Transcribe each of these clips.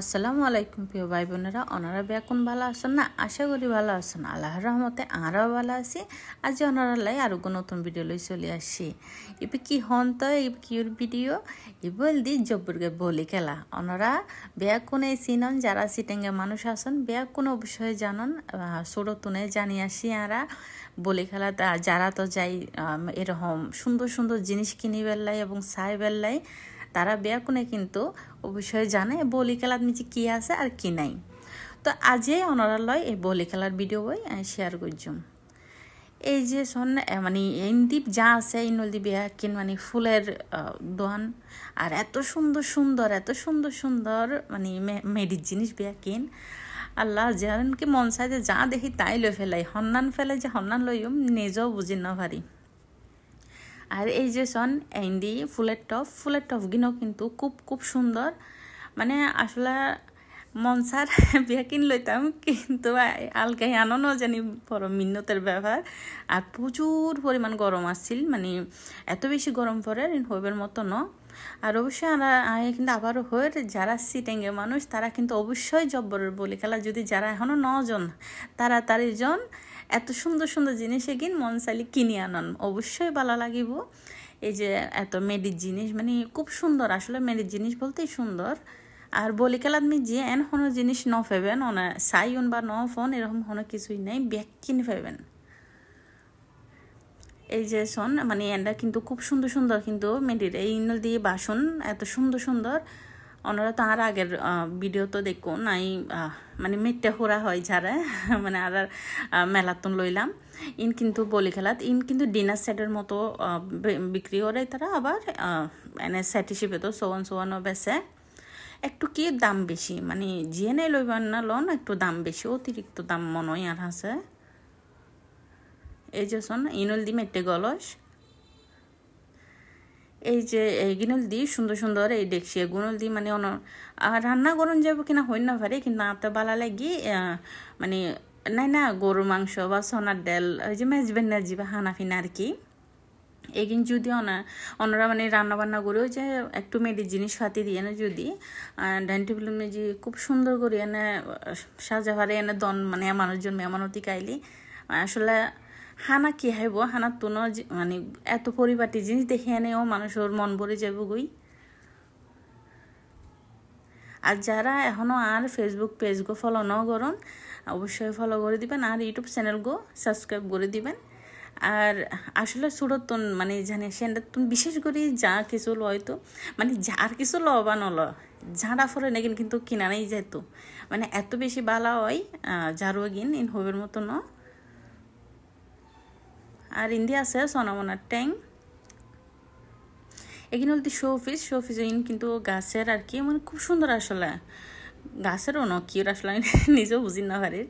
আসসালামু আলাইকুম প্রিয় ভাই বোনেরা ওনারা বেকুন ভালো আছেন না আশা করি ভালো আছেন আল্লাহ রহমতে আমরাও ভালো আছি আজ ওনারা লাই আরও নতুন ভিডিও লই চলে আসি এপি কি হন তো এই কিউর ভিডিও এ দি জব্বরকে বলি খেলা ওনারা বেকুনে চিনন যারা সিটেঙ্গে মানুষ আছেন বেকুন অবশ্যই জানন ছোটো তুনে জানি আসি আরা বলি খেলা যারা তো যাই এরকম সুন্দর সুন্দর জিনিস কিনি বেল্লাই এবং সাই বেল্লাই তারা কোনে কিন্তু ও বিষয়ে জানে বলি খেলার নিচে কী আছে আর কি নাই তো আজই ওনারা লয় এই বলি খেলার ভিডিও বই শেয়ার করছুম এই যে শোন মানে ইনদীপ যা আছে এই নদীপ কিন মানে ফুলের দোয়ান আর এত সুন্দর সুন্দর এত সুন্দর সুন্দর মানে মেডির জিনিস বিয়া কিন আল্লাহ যেন কি মন চাই যে যা দেখি তাই লই ফেলাই হন্নান ফেলে যে হন্নান লইম নিজেও বুঝি না পারি আর এই যে সন এন্ডি ফুলের টপ ফুলের টপগুলো কিন্তু খুব খুব সুন্দর মানে আসলে মনসার বিয়া কিন লইতাম কিন্তু আলগাই আনো জানি বড় মিন্নতের ব্যাপার আর প্রচুর পরিমাণ গরম আসছিল মানে এত বেশি গরম পরে হইবের মতো ন আর অবশ্যই কিন্তু আবারও হয়ে যারা সিটেঙ্গে মানুষ তারা কিন্তু অবশ্যই জব্বরের বলি খেলা যদি যারা এখনও নজন তারা জন এত সুন্দর সুন্দর জিনিস এগিন মন কিনে আনন অবশ্যই ভালো লাগিব এই যে এত মেডির জিনিস মানে খুব সুন্দর আসলে মেডির জিনিস বলতেই সুন্দর আর বলি খেলা তুমি যে এন কোনো জিনিস ন ফেবেন ওনা সাইউন বা ন ফোন এরকম কোনো কিছুই নাই ব্যাগ কিনে ফেবেন এই যে শোন মানে এনরা কিন্তু খুব সুন্দর সুন্দর কিন্তু মেয়েটির এই ইনল দিয়ে বাসন এত সুন্দর সুন্দর ওনারা তো আর আগের ভিডিও তো দেখো নাই মানে মেটটা হোরা হয় যারা মানে আর মেলাতন লইলাম ইন কিন্তু বলি খেলাত ইন কিন্তু ডিনার সেটের মতো বিক্রি করে তারা আবার এনে মানে সেট হিসেবে তো সোয়ান সোয়ানও বেছে একটু কি দাম বেশি মানে জিয়ে নেই লইবেন না লন একটু দাম বেশি অতিরিক্ত দাম মনে হয় আর আছে এই যে ইনল son ইনলদিমেট্টে গলস এই যে গিনল দি সুন্দর সুন্দর এই দেখছি গুনল দি মানে অন রান্না করুন যাব কিনা হইন না পারে কিন্তু আপনার বালা লাগি মানে নাই না গরু মাংস বা সোনার ডাল ওই যে মেজবেন না জিবা হানা ফিনা আর কি এগিন যদি অনা অন্যরা মানে রান্না বান্না করেও যে একটু মেয়েদের জিনিস ফাতে দিয়ে না যদি ডাইনিং টেবিল যে খুব সুন্দর করে এনে সাজা ভারে এনে দন মানে মানুষজন অতি কাইলি আসলে হানা কি হাইব হানার তো মানে এত পরিপাটি জিনিস দেখে এনেও মানুষের মন ভরে যাব গই আর যারা এখনও আর ফেসবুক পেজ গো ফলো ন করুন অবশ্যই ফলো করে দিবেন আর ইউটিউব চ্যানেল গো সাবস্ক্রাইব করে দিবেন আর আসলে সুরতন মানে জানে সেটা তুমি বিশেষ করে যা কিছু লয় তো মানে যার কিছু ল বা নল ঝাড়া ফরে না কিন্তু কিনা যেত মানে এত বেশি বালা হয় যারও গিন ইন হবের মতো ন আর ইন্দি আছে সনমনার ট্যাং এখানে বলতে শো অফিস শো অফিস কিন্তু গাছের আর কি মানে খুব সুন্দর আসলে গাছেরও ন কি আসলে আমি নিজেও বুঝি না পারি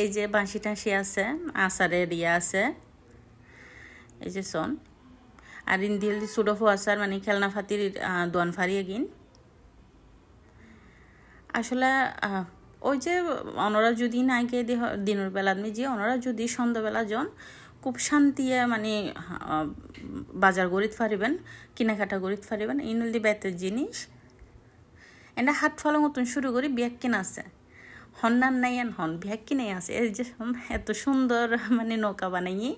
এই যে বাঁশি টাঁসি আছে আসারের ইয়া আছে এই যে সন আর ইন্দি হলদি সুডফো আসার মানে খেলনা ফাতির দোয়ান ফারি এগিন আসলে ওই যে অনরা যদি না গিয়ে দিনের বেলা আমি যে অনরা যদি সন্ধ্যাবেলা যান খুব শান্তি মানে বাজার করিত ফারিবেন কেনাকাটা করিত পারিবেন ইনলি বেতের জিনিস এটা হাত ফলং মতন শুরু করি বিয়াক কিনা আছে হন্নান নাই আন হন বিয়াক কিনে আছে এই যে এত সুন্দর মানে নৌকা বানাই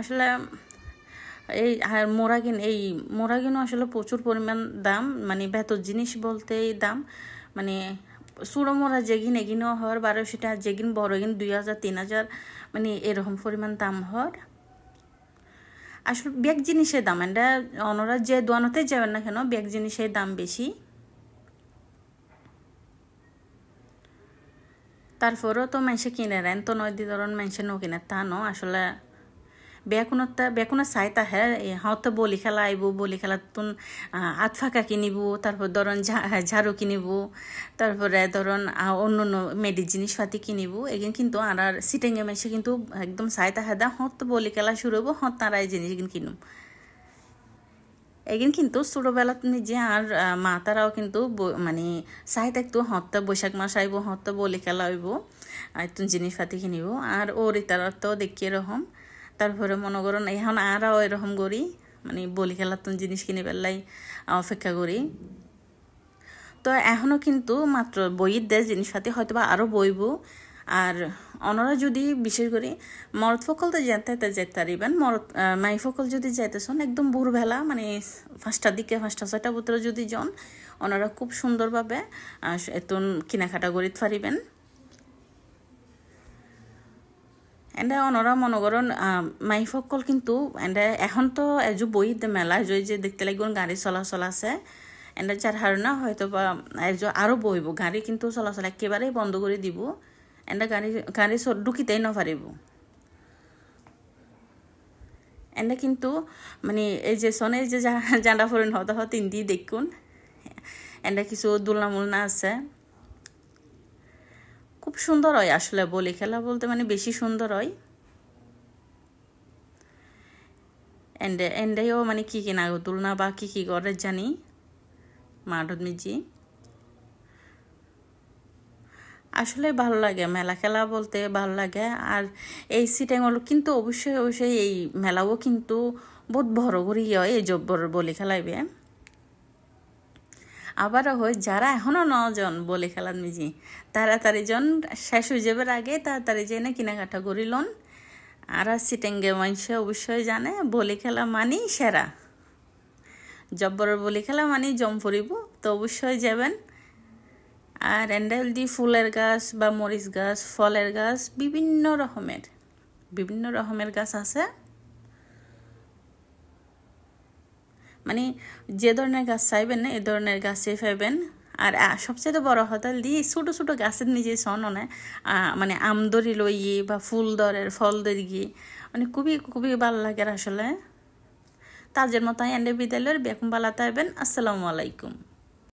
আসলে এই আর মোরাগিন এই মোরাগিনও আসলে প্রচুর পরিমাণ দাম মানে বেতর জিনিস বলতে এই দাম মানে সুড়ো যেগিন এগিন হর বারোশো সেটা যেগিন বড় এগিন দুই হাজার তিন হাজার মানে এরকম পরিমাণ দাম হর আসলে ব্যাগ জিনিসের দাম এটা অনরা যে দোয়ানোতে যাবেন না কেন ব্যাগ জিনিসের দাম বেশি তারপরেও তো মানুষে কিনে রেন তো নয় ধরন মানুষে ন কিনে তা নো আসলে ব্যাকুণতা ব্যাকুণা চাইতা হে হয়তো বলি খেলা আইব বলি খেলা তুন আতফাকা কিনিব তারপর ধরন ঝাড়ু কিনিব তারপরে ধরন অন্য অন্য মেডি পাতি কিনিব এগিন কিন্তু আর সিটেঙ্গে মেশে কিন্তু একদম চাইতা হ্যাঁ দা হত বলি খেলা শুরু হব হত তারা এই জিনিস কিনুম এগিন কিন্তু ছোটোবেলা যে আর মা তারাও কিন্তু মানে চাই থাকতো হত্যা বৈশাখ মাস আইব হত্যা বলি খেলা আইব আর জিনিস পাতি কিনিব আর ওর তারা তো দেখি তারপরে মনে করেন এখন আরও এরকম করি মানে বলি খেলাতুন জিনিস কিনে পেলাই অপেক্ষা করি তো এখনও কিন্তু মাত্র বইয়ের দেয় সাথে হয়তো বা আরও বইব আর অনারা যদি বিশেষ করে মরদ ফকল তো যেতে যেতে পারিবেন মরদ মাই ফকল যদি যাইতেছেন একদম ভোরবেলা মানে পাঁচটার দিকে পাঁচটা ছয়টা বুত্র যদি যান ওনারা খুব সুন্দরভাবে এত কেনাকাটা করিতে পারিবেন এন্ডে অনরা মনে করুন মাই সকল কিন্তু এন্ডে এখন তো এজু বই মেলা জয় যে দেখতে লাগুন গাড়ি চলাচল আছে এন্ডে যার হারণা হয়তো বা এজু আরও বইব গাড়ি কিন্তু চলাচল একেবারেই বন্ধ করে দিব এন্ডে গাড়ি গাড়ি ঢুকিতেই নপারিব এন্ডে কিন্তু মানে এই যে সনে যে জানা ফরেন হতে হতে ইন্দি দেখুন এন্ডে কিছু দোলনা মুলনা আছে খুব সুন্দর হয় আসলে বলি খেলা বলতে মানে বেশি সুন্দর হয় এন্ডে এন্ডেও মানে কী কী না তুলনা বা কী কী করে জানি মাঠত মিজি আসলে ভালো লাগে মেলা খেলা বলতে ভালো লাগে আর এই সিটেঙ্গলো কিন্তু অবশ্যই অবশ্যই এই মেলাও কিন্তু বহুত বড় করেই হয় এই জব্বর বলি খেলাইবে আবারও হয় যারা এখনও নজন বলে খেলার মিজি তাড়াতাড়ি জন শেষ হয়ে যাবার আগে তাড়াতাড়ি যেয়ে না কেনাকাটা করিলন আর সিটেঙ্গে মানুষে অবশ্যই জানে বলি খেলা মানি সেরা জব্বরের বলি খেলা মানি জম ফুরিব তো অবশ্যই যাবেন আর এন্ডাল দি ফুলের গাছ বা মরিচ গাছ ফলের গাছ বিভিন্ন রকমের বিভিন্ন রকমের গাছ আছে মানে যে ধরনের গাছ চাইবেন না এ ধরনের গাছে ফেবেন আর সবচেয়ে বড় হতাল দিয়ে ছোটো ছোটো গাছের নিজে সন না মানে আম দড়ি লইয়ে বা ফুল দরের ফল দর গিয়ে মানে খুবই খুবই ভালো লাগে আসলে তাজের মতো এন্ডে বিদ্যালয়ের বেকুম বালাতে আসসালামু আলাইকুম